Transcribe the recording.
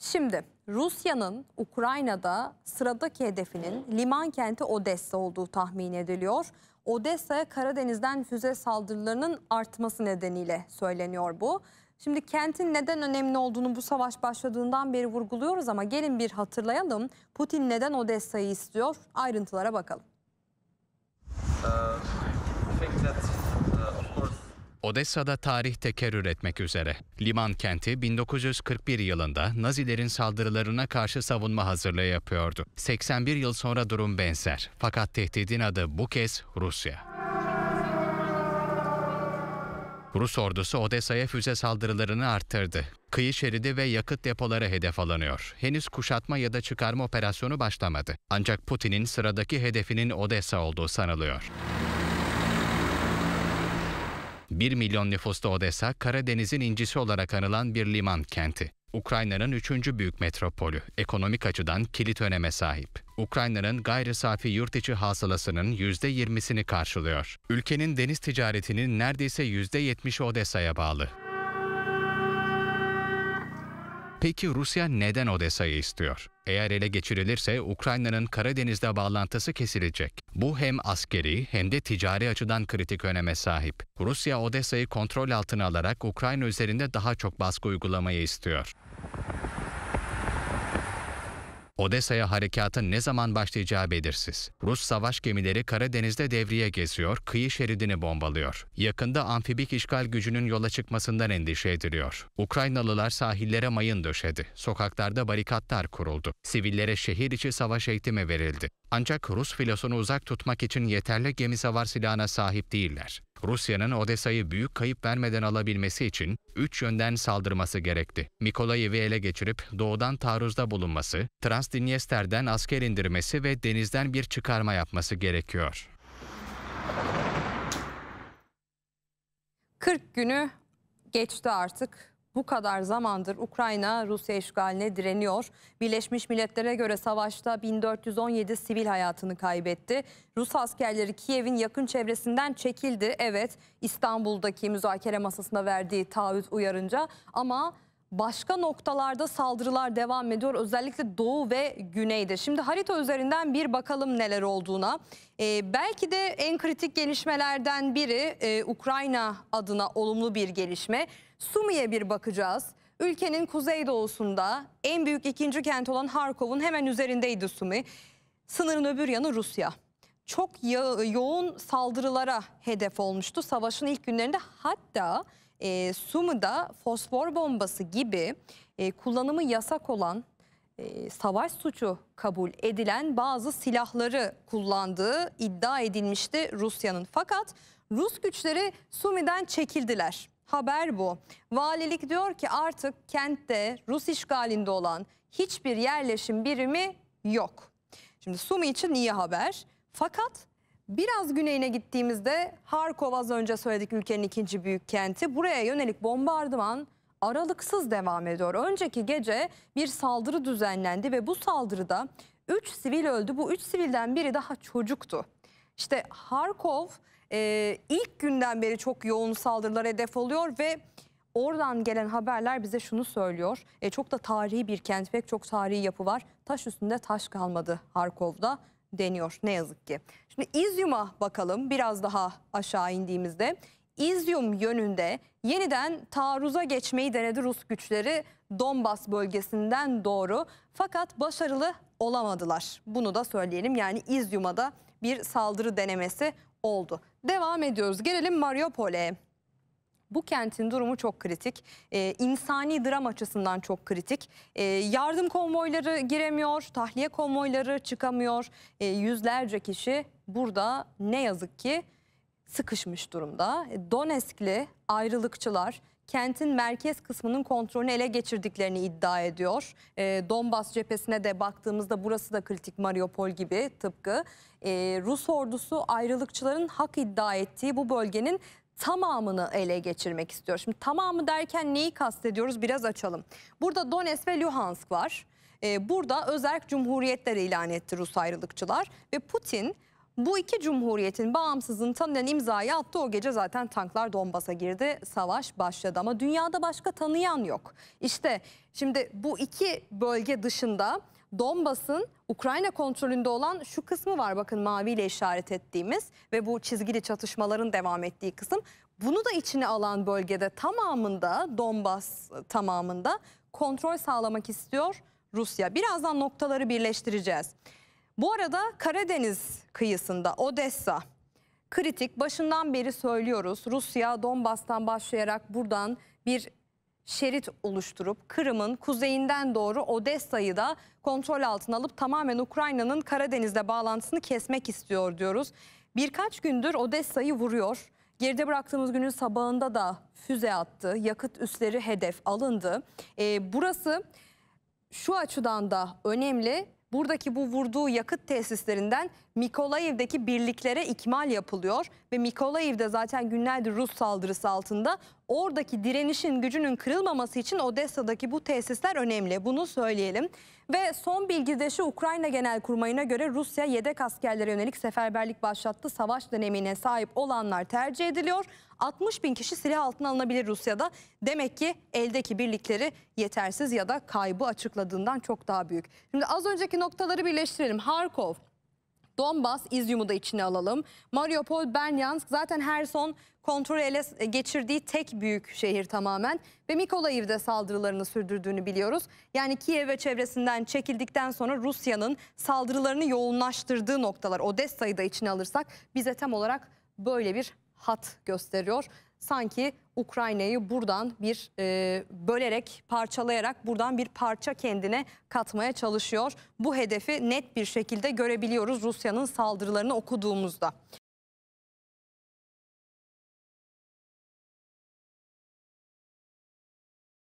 Şimdi Rusya'nın Ukrayna'da sıradaki hedefinin liman kenti Odessa olduğu tahmin ediliyor. Odessa'ya Karadeniz'den füze saldırılarının artması nedeniyle söyleniyor bu. Şimdi kentin neden önemli olduğunu bu savaş başladığından beri vurguluyoruz ama gelin bir hatırlayalım. Putin neden Odessa'yı istiyor? Ayrıntılara bakalım. Ee... Odessa'da tarih tekerrür etmek üzere. Liman kenti 1941 yılında Nazilerin saldırılarına karşı savunma hazırlığı yapıyordu. 81 yıl sonra durum benzer. Fakat tehdidin adı bu kez Rusya. Rus ordusu Odessa'ya füze saldırılarını arttırdı. Kıyı şeridi ve yakıt depoları hedef alınıyor. Henüz kuşatma ya da çıkarma operasyonu başlamadı. Ancak Putin'in sıradaki hedefinin Odessa olduğu sanılıyor. 1 milyon nüfuslu Odessa, Karadeniz'in incisi olarak anılan bir liman kenti. Ukrayna'nın üçüncü büyük metropolü, ekonomik açıdan kilit öneme sahip. Ukrayna'nın gayri safi yurt içi hasılasının %20'sini karşılıyor. Ülkenin deniz ticaretinin neredeyse %70'i Odessa'ya bağlı. Peki Rusya neden Odessa'yı istiyor? Eğer ele geçirilirse Ukrayna'nın Karadeniz'de bağlantısı kesilecek. Bu hem askeri hem de ticari açıdan kritik öneme sahip. Rusya Odessa'yı kontrol altına alarak Ukrayna üzerinde daha çok baskı uygulamayı istiyor. Odessa'ya harekatın ne zaman başlayacağı belirsiz. Rus savaş gemileri Karadeniz'de devriye geziyor, kıyı şeridini bombalıyor. Yakında amfibik işgal gücünün yola çıkmasından endişe ediliyor. Ukraynalılar sahillere mayın döşedi. Sokaklarda barikatlar kuruldu. Sivillere şehir içi savaş eğitimi verildi. Ancak Rus filosunu uzak tutmak için yeterli gemi savar silahına sahip değiller. Rusya'nın Odessa'yı büyük kayıp vermeden alabilmesi için üç yönden saldırması gerekti. Mikolayev'i ele geçirip doğudan taarruzda bulunması, Transdinyester'den asker indirmesi ve denizden bir çıkarma yapması gerekiyor. 40 günü geçti artık bu kadar zamandır Ukrayna Rusya işgaline direniyor. Birleşmiş Milletler'e göre savaşta 1417 sivil hayatını kaybetti. Rus askerleri Kiev'in yakın çevresinden çekildi. Evet İstanbul'daki müzakere masasına verdiği taahhüt uyarınca ama başka noktalarda saldırılar devam ediyor. Özellikle doğu ve güneyde. Şimdi harita üzerinden bir bakalım neler olduğuna. Ee, belki de en kritik gelişmelerden biri e, Ukrayna adına olumlu bir gelişme. Sumi'ye bir bakacağız. Ülkenin kuzeydoğusunda en büyük ikinci kent olan Harkov'un hemen üzerindeydi Sumi. Sınırın öbür yanı Rusya çok yo yoğun saldırılara hedef olmuştu savaşın ilk günlerinde. Hatta e, ee, Sumı'da fosfor bombası gibi e, kullanımı yasak olan e, savaş suçu kabul edilen bazı silahları kullandığı iddia edilmişti Rusya'nın. Fakat Rus güçleri Sumi'den çekildiler. Haber bu. Valilik diyor ki artık kentte Rus işgalinde olan hiçbir yerleşim birimi yok. Şimdi Sumi için iyi haber. Fakat Biraz güneyine gittiğimizde Harkov az önce söyledik ülkenin ikinci büyük kenti. Buraya yönelik bombardıman aralıksız devam ediyor. Önceki gece bir saldırı düzenlendi ve bu saldırıda 3 sivil öldü. Bu 3 sivilden biri daha çocuktu. İşte Harkov e, ilk günden beri çok yoğun saldırılara hedef oluyor ve oradan gelen haberler bize şunu söylüyor. E, çok da tarihi bir kent, pek çok tarihi yapı var. Taş üstünde taş kalmadı Harkov'da deniyor ne yazık ki. Şimdi İzyum'a bakalım biraz daha aşağı indiğimizde. İzyum yönünde yeniden taarruza geçmeyi denedi Rus güçleri Donbas bölgesinden doğru fakat başarılı olamadılar. Bunu da söyleyelim yani İzyum'a da bir saldırı denemesi oldu. Devam ediyoruz gelelim Mariupol'e bu kentin durumu çok kritik. E, insani dram açısından çok kritik. E, yardım konvoyları giremiyor, tahliye konvoyları çıkamıyor. E, yüzlerce kişi burada ne yazık ki sıkışmış durumda. Donetskli ayrılıkçılar kentin merkez kısmının kontrolünü ele geçirdiklerini iddia ediyor. E, Donbas cephesine de baktığımızda burası da kritik Mariupol gibi tıpkı. E, Rus ordusu ayrılıkçıların hak iddia ettiği bu bölgenin tamamını ele geçirmek istiyor. Şimdi tamamı derken neyi kastediyoruz biraz açalım. Burada Donetsk ve Luhansk var. Ee, burada özerk cumhuriyetleri ilan etti Rus ayrılıkçılar ve Putin bu iki cumhuriyetin bağımsızlığını tanıyan imzayı attı. O gece zaten tanklar Donbas'a girdi. Savaş başladı ama dünyada başka tanıyan yok. İşte şimdi bu iki bölge dışında Donbas'ın Ukrayna kontrolünde olan şu kısmı var bakın maviyle işaret ettiğimiz ve bu çizgili çatışmaların devam ettiği kısım. Bunu da içine alan bölgede tamamında Donbas tamamında kontrol sağlamak istiyor Rusya. Birazdan noktaları birleştireceğiz. Bu arada Karadeniz kıyısında Odessa kritik başından beri söylüyoruz. Rusya Donbas'tan başlayarak buradan bir şerit oluşturup Kırım'ın kuzeyinden doğru Odessa'yı da kontrol altına alıp tamamen Ukrayna'nın Karadeniz'de bağlantısını kesmek istiyor diyoruz. Birkaç gündür Odessa'yı vuruyor. Geride bıraktığımız günün sabahında da füze attı. Yakıt üsleri hedef alındı. Ee, burası şu açıdan da önemli. Buradaki bu vurduğu yakıt tesislerinden Mikolaev'deki birliklere ikmal yapılıyor ve Mikolaev'de zaten günlerdir Rus saldırısı altında. Oradaki direnişin gücünün kırılmaması için Odessa'daki bu tesisler önemli. Bunu söyleyelim. Ve son bilgide şu Ukrayna Genelkurmayına göre Rusya yedek askerlere yönelik seferberlik başlattı. Savaş dönemine sahip olanlar tercih ediliyor. 60 bin kişi silah altına alınabilir Rusya'da. Demek ki eldeki birlikleri yetersiz ya da kaybı açıkladığından çok daha büyük. Şimdi az önceki noktaları birleştirelim. Harkov, Donbas, İzyum'u da içine alalım. Mariupol, Bernyansk zaten her son kontrolü ele geçirdiği tek büyük şehir tamamen. Ve Mikolaev'de saldırılarını sürdürdüğünü biliyoruz. Yani Kiev ve çevresinden çekildikten sonra Rusya'nın saldırılarını yoğunlaştırdığı noktalar. Odessa'yı da içine alırsak bize tam olarak böyle bir hat gösteriyor sanki Ukrayna'yı buradan bir e, bölerek, parçalayarak buradan bir parça kendine katmaya çalışıyor. Bu hedefi net bir şekilde görebiliyoruz Rusya'nın saldırılarını okuduğumuzda.